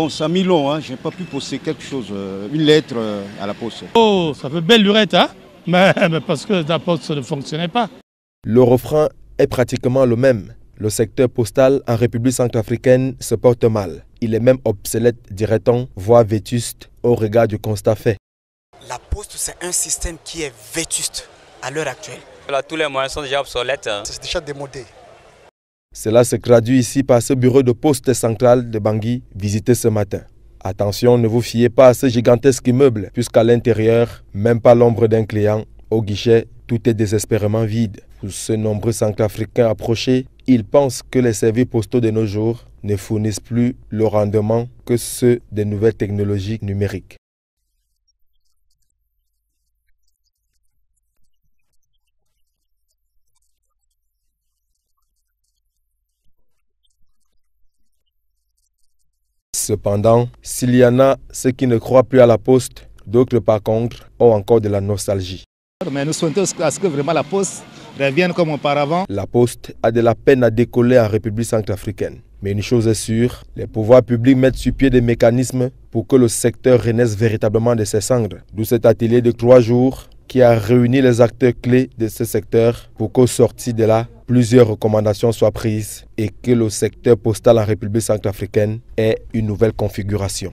Bon, ça a mis long, j'ai pas pu poser quelque chose, euh, une lettre euh, à la poste. Oh, ça fait belle lurette, hein mais, parce que la poste ne fonctionnait pas. Le refrain est pratiquement le même. Le secteur postal en République centrafricaine se porte mal. Il est même obsolète, dirait-on, voire vétuste au regard du constat fait. La poste, c'est un système qui est vétuste à l'heure actuelle. tous les moyens sont déjà obsolètes. Hein. C'est déjà démodé. Cela se traduit ici par ce bureau de poste central de Bangui visité ce matin. Attention, ne vous fiez pas à ce gigantesque immeuble, puisqu'à l'intérieur, même pas l'ombre d'un client. Au guichet, tout est désespérément vide. Pour ce nombreux africains approchés, ils pensent que les services postaux de nos jours ne fournissent plus le rendement que ceux des nouvelles technologies numériques. Cependant, s'il y en a ceux qui ne croient plus à la poste, d'autres par contre ont encore de la nostalgie. Mais nous souhaitons que vraiment la poste revienne comme auparavant. La poste a de la peine à décoller en République centrafricaine. Mais une chose est sûre, les pouvoirs publics mettent sur pied des mécanismes pour que le secteur renaisse véritablement de ses cendres. D'où cet atelier de trois jours qui a réuni les acteurs clés de ce secteur pour qu'au sorti de là, plusieurs recommandations soient prises et que le secteur postal en République centrafricaine ait une nouvelle configuration.